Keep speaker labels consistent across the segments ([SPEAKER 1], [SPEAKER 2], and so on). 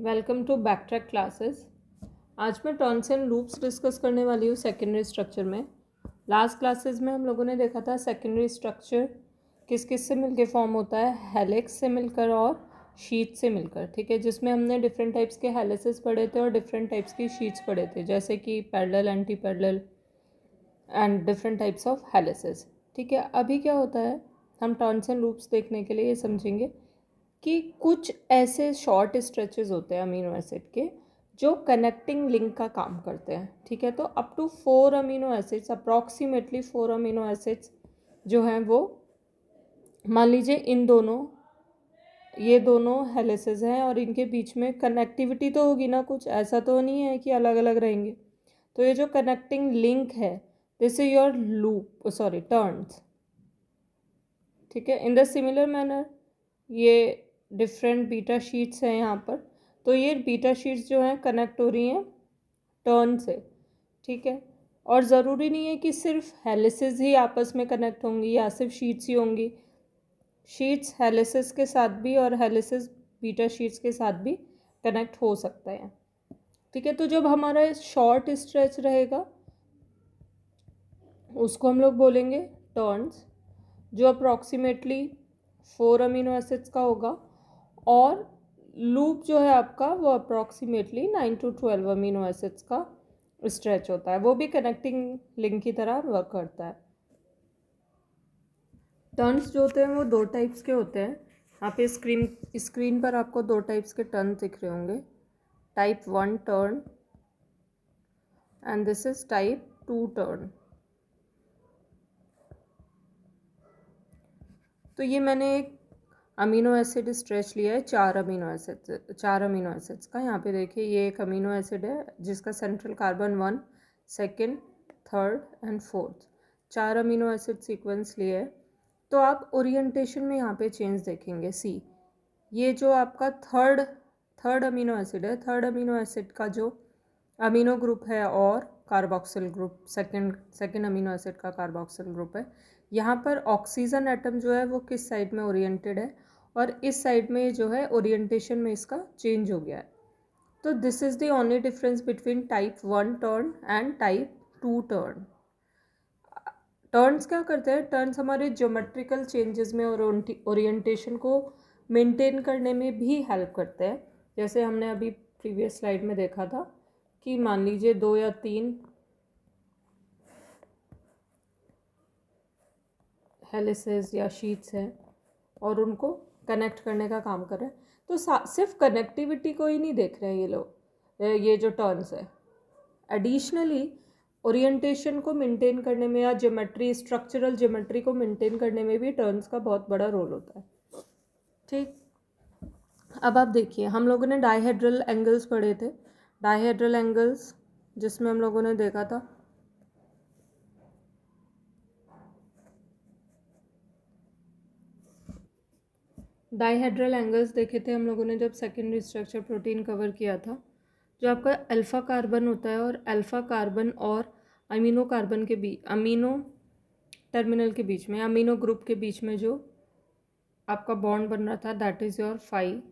[SPEAKER 1] welcome to back track classes आज मैं turns and loops discuss करने वाली हूँ सेकेंडरी स्ट्रक्चर में लास्ट क्लासेस में हम लोगों ने देखा था सेकेंडरी स्ट्रक्चर किस किस से मिलके फॉर्म होता है हेलिक्स से मिलकर और शीट से मिलकर ठीक है जिसमें हमने डिफरेंट टाइप्स के हेलिसिस पढ़े थे और डिफरेंट टाइप्स की शीट्स पढ़े थे जैसे कि parallel anti parallel and different types of helices ठीक है अभी क्या होता है हम टर्न्स एंड लूप्स देखने के लिए ये समझेंगे कि कुछ ऐसे शॉर्ट स्ट्रेचेस होते हैं अमीनो एसिड के जो कनेक्टिंग लिंक का काम करते हैं ठीक है तो up to four amino acids approximately four amino acids जो हैं वो मान लीजिए इन दोनों ये दोनों हेलिसेस हैं और इनके बीच में कनेक्टिविटी तो होगी ना कुछ ऐसा तो नहीं है कि अलग अलग रहेंगे तो ये जो कनेक्टिंग लिंक है this is your loop sorry turns ठीक है इन द सिमिलर मैनर ये डिफरेंट बीटा शीट्स हैं यहाँ पर तो ये बीटा शीट्स जो हैं कनेक्ट हो रही हैं टर्न से ठीक है और ज़रूरी नहीं है कि सिर्फ हेलिसिस ही आपस में कनेक्ट होंगी या सिर्फ शीट्स ही होंगी शीट्स हेलिसिस के साथ भी और हेलिसिस बीटा शीट्स के साथ भी कनेक्ट हो सकते हैं ठीक है तो जब हमारा शॉर्ट स्ट्रेच रहेगा उसको हम लोग बोलेंगे टर्न्स जो अप्रॉक्सीमेटली फोर अमीनो एसिड्स का होगा और लूप जो है आपका वो approximately nine to twelve amino acids का स्ट्रेच होता है वो भी कनेक्टिंग लिंक की तरह वर्क करता है टर्न्स जो होते हैं वो दो टाइप्स के होते हैं यहाँ पे स्क्रीन स्क्रीन पर आपको दो टाइप्स के टर्न दिख रहे होंगे type one turn and this is type two turn तो ये मैंने एक अमीनो एसिड स्ट्रेच लिया है चार अमीनो एसिड चार अमीनो एसिड्स का यहाँ पे देखिए ये एक अमीनो एसिड है जिसका central carbon one second third and fourth चार अमीनो एसिड सीक्वेंस लिए है तो आप ओरिएंटेशन में यहाँ पे चेंज देखेंगे सी ये जो आपका थर्ड थर्ड अमीनो एसिड है थर्ड अमीनो एसिड का जो अमीनो ग्रुप है और carboxyl group second second amino acid का कार्बोक्सिल ग्रुप है यहाँ पर ऑक्सीजन एटम जो है वो किस साइड में ओरिएंटेड है और इस साइड में जो है ओरिएंटेशन में इसका चेंज हो गया है तो this is the only difference between type one turn and type two turn turns क्या करते हैं टर्न्स हमारे ज्योमेट्रिकल चेंजेस में और ओरिएंटेशन को मेंटेन करने में भी हेल्प करते हैं जैसे हमने अभी प्रीवियस स्लाइड में देखा था कि मान लीजिए दो या तीन हेलिसेस या शीट्स हैं और उनको कनेक्ट करने का काम कर रहे हैं तो सिर्फ कनेक्टिविटी को ही नहीं देख रहे हैं ये लोग ये जो टर्न्स है एडिशनली ओरिएंटेशन को मेंटेन करने में या ज्योमेट्री स्ट्रक्चरल ज्योमेट्री को मेंटेन करने में भी टर्न्स का बहुत बड़ा रोल होता है ठीक अब आप देखिए हम लोगों ने डाईहेड्रल एंगल्स पढ़े थे डाइहेड्रल एंगल्स जिसमें हम लोगों ने देखा था डाइहेड्रल एंगल्स देखे थे हम लोगों ने जब सेकेंडरी स्ट्रक्चर प्रोटीन कवर किया था जो आपका अल्फ़ा कार्बन होता है और अल्फ़ा कार्बन और अमीनो कार्बन के बीच अमीनो टर्मिनल के बीच में अमीनो ग्रुप के बीच में जो आपका बॉन्ड बन रहा था दैट इज़ योर फाइव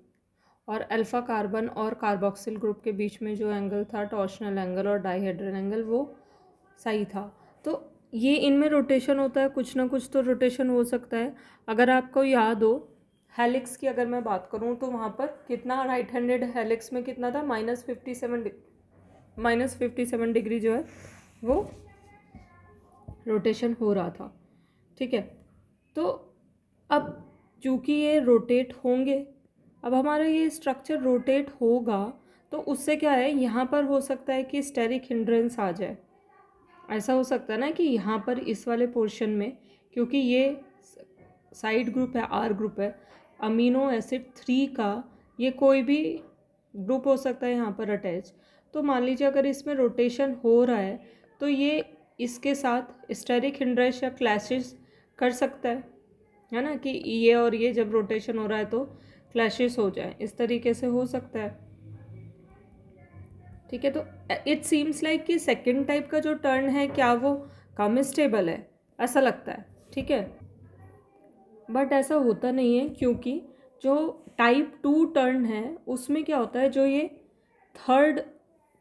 [SPEAKER 1] और अल्फ़ा कार्बन और कार्बोक्सिल ग्रुप के बीच में जो एंगल था टॉर्शनल एंगल और डाईहेड्रल एंगल वो सही था तो ये इनमें रोटेशन होता है कुछ ना कुछ तो रोटेशन हो सकता है अगर आपको याद हो हेलिक्स की अगर मैं बात करूँ तो वहाँ पर कितना राइट हैंडेड हेलिक्स में कितना था minus fifty seven minus fifty seven degree जो है वो रोटेशन हो रहा था ठीक है तो अब चूँकि ये रोटेट होंगे अब हमारा ये स्ट्रक्चर रोटेट होगा तो उससे क्या है यहाँ पर हो सकता है कि स्टेरिक हिंड्रेंस आ जाए ऐसा हो सकता है ना कि यहाँ पर इस वाले पोर्शन में क्योंकि ये साइड ग्रुप है आर ग्रुप है अमीनो एसिड थ्री का ये कोई भी ग्रुप हो सकता है यहाँ पर अटैच तो मान लीजिए अगर इसमें रोटेशन हो रहा है तो ये इसके साथ स्टेरिक हिंड्रेंस या क्लैश कर सकता है है ना कि ये और ये जब रोटेशन हो रहा है तो क्लैशेस हो जाए इस तरीके से हो सकता है ठीक है तो इट सीम्स लाइक कि सेकेंड टाइप का जो टर्न है क्या वो कम स्टेबल है ऐसा लगता है ठीक है बट ऐसा होता नहीं है क्योंकि जो टाइप टू टर्न है उसमें क्या होता है जो ये थर्ड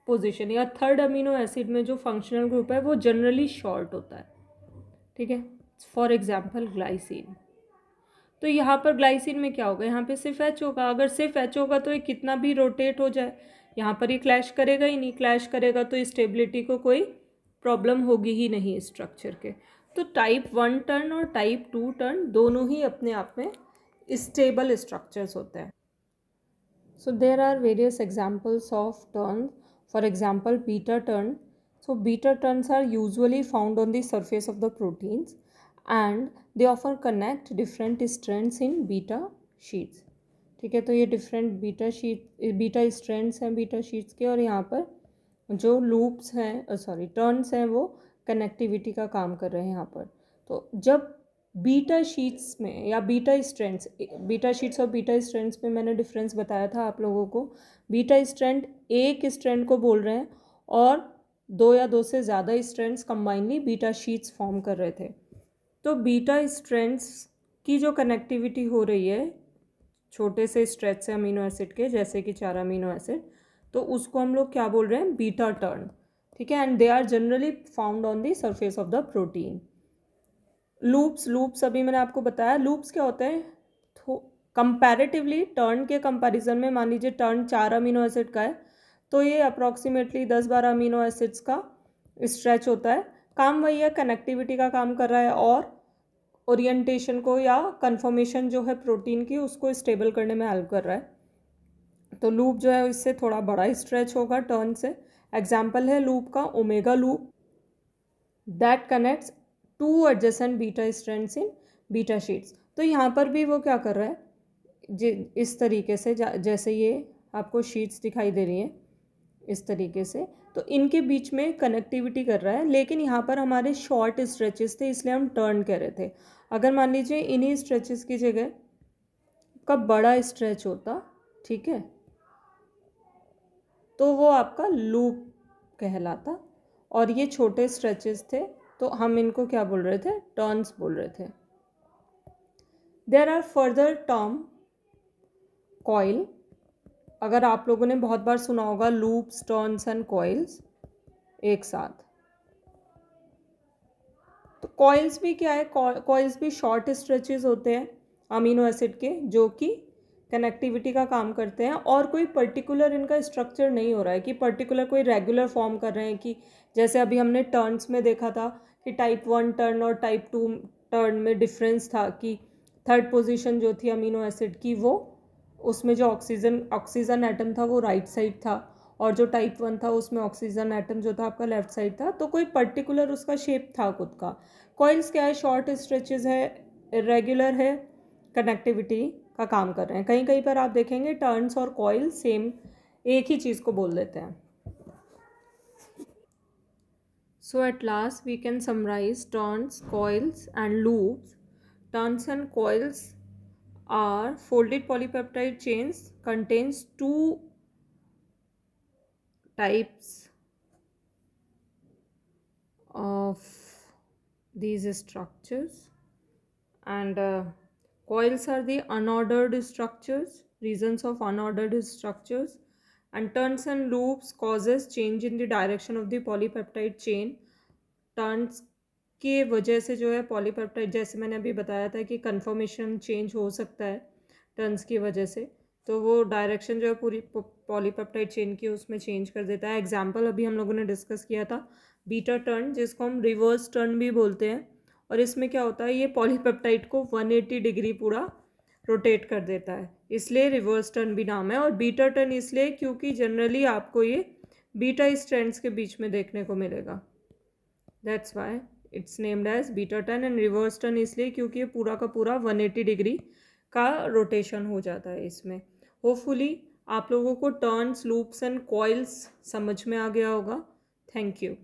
[SPEAKER 1] पोजीशन या थर्ड अमीनो एसिड में जो फंक्शनल ग्रुप है वो जनरली शॉर्ट होता है ठीक है फॉर एग्जांपल ग्लाइसिन तो यहाँ पर ग्लाइसिन में क्या होगा यहाँ पे सिर्फ एच होगा अगर सिर्फ एच होगा तो ये कितना भी रोटेट हो जाए यहाँ पर ये क्लैश करेगा ही नहीं क्लैश करेगा तो स्टेबिलिटी को कोई प्रॉब्लम होगी ही नहीं स्ट्रक्चर के तो टाइप वन टर्न और टाइप टू टर्न दोनों ही अपने आप में स्टेबल स्ट्रक्चर्स होते हैं so there are various examples of turn for example beta turn so beta turns are usually found on the surface of the proteins and they offer connect different strands in beta sheets ठीक है तो ये different beta sheet beta strands हैं beta sheets के और यहाँ पर जो लूप्स हैं सॉरी uh, टर्न्स हैं वो कनेक्टिविटी का काम कर रहे हैं यहाँ पर तो जब बीटा शीट्स में या बीटा स्ट्रेंड्स बीटा शीट्स और बीटा स्ट्रेंड्स में मैंने डिफरेंस बताया था आप लोगों को बीटा स्ट्रेंड एक स्ट्रेंड को बोल रहे हैं और दो या दो से ज़्यादा strands combinedly beta sheets form कर रहे थे तो बीटा स्ट्रेंड्स की जो कनेक्टिविटी हो रही है छोटे से स्ट्रेच से अमीनो एसिड के जैसे कि चार अमीनो एसिड तो उसको हम लोग क्या बोल रहे हैं बीटा टर्न ठीक है and they are generally found on the surface of the protein loops loops अभी मैंने आपको बताया लूप्स क्या होते हैं कंपैरेटिवली टर्न के कंपैरिजन में मान लीजिए टर्न चार अमीनो एसिड का है तो ये अप्रॉक्सीमेटली दस बारह अमीनो एसिड्स का स्ट्रेच होता है काम वही है कनेक्टिविटी का काम कर रहा है और ओरिएंटेशन को या कंफर्मेशन जो है प्रोटीन की उसको स्टेबल करने में हेल्प कर रहा है तो लूप जो है इससे थोड़ा बड़ा स्ट्रेच होगा टर्न से एग्जाम्पल है लूप का omega loop that connects two adjacent beta strands in beta sheets तो यहाँ पर भी वो क्या कर रहा है जि इस तरीके से जैसे ये आपको शीट्स दिखाई दे रही हैं इस तरीके से तो इनके बीच में कनेक्टिविटी कर रहा है लेकिन यहाँ पर हमारे शॉर्ट स्ट्रेचेस थे इसलिए हम टर्न कह रहे थे अगर मान लीजिए इन्हीं स्ट्रेचेस की जगह का बड़ा स्ट्रेच होता ठीक है तो वो आपका लूप कहलाता और ये छोटे स्ट्रेचेस थे तो हम इनको क्या बोल रहे थे टर्न्स बोल रहे थे there are further term coil अगर आप लोगों ने बहुत बार सुना होगा लूप्स टर्न्स एंड कॉइल्स एक साथ कॉइल्स भी क्या है कॉइल्स भी शॉर्ट स्ट्रेचेस होते हैं अमीनो एसिड के जो कि कनेक्टिविटी का काम करते हैं और कोई पर्टिकुलर इनका स्ट्रक्चर नहीं हो रहा है कि पर्टिकुलर कोई रेगुलर फॉर्म कर रहे हैं कि जैसे अभी हमने टर्न्स में देखा था कि टाइप वन टर्न और टाइप टू टर्न में डिफरेंस था कि थर्ड पोजीशन जो थी अमीनो एसिड की वो उसमें जो ऑक्सीजन ऑक्सीजन एटम था वो राइट right साइड था और जो टाइप वन था उसमें ऑक्सीजन एटम जो था आपका लेफ्ट साइड था तो कोई पर्टिकुलर उसका शेप था खुद का कॉइल्स क्या है शॉर्ट स्ट्रेचेज है रेगुलर है कनेक्टिविटी का काम कर रहे हैं कहीं कहीं पर आप देखेंगे टर्न्स और कॉइल सेम एक ही चीज़ को बोल देते हैं so at last we can summarize turns coils and loop turns and coils are folded polypeptide chains contains two types of these structures and uh, coils are the unordered structures reasons of unordered structures and turns and loops causes change in the direction of the polypeptide chain turns के वजह से जो है polypeptide जैसे मैंने अभी बताया था कि कन्फर्मेशन चेंज हो सकता है टर्न्स की वजह से तो वो डायरेक्शन जो है पूरी पॉलीपेप्टाइड चेन की उसमें चेंज कर देता है एग्जाम्पल अभी हम लोगों ने डिस्कस किया था बीटा टर्न जिसको हम रिवर्स टर्न भी बोलते हैं और इसमें क्या होता है ये पॉलीपेप्टाइड को 180 डिग्री पूरा रोटेट कर देता है इसलिए रिवर्स टर्न भी नाम है और बीटा टर्न इसलिए क्योंकि जनरली आपको ये बीटा स्ट्रेंड्स के बीच में देखने को मिलेगा that's why it's named as beta turn and reverse turn इसलिए क्योंकि ये पूरा का पूरा 180 डिग्री का रोटेशन हो जाता है इसमें होपफुली आप लोगों को टर्न्स लूप्स एंड कॉइल्स समझ में आ गया होगा थैंक यू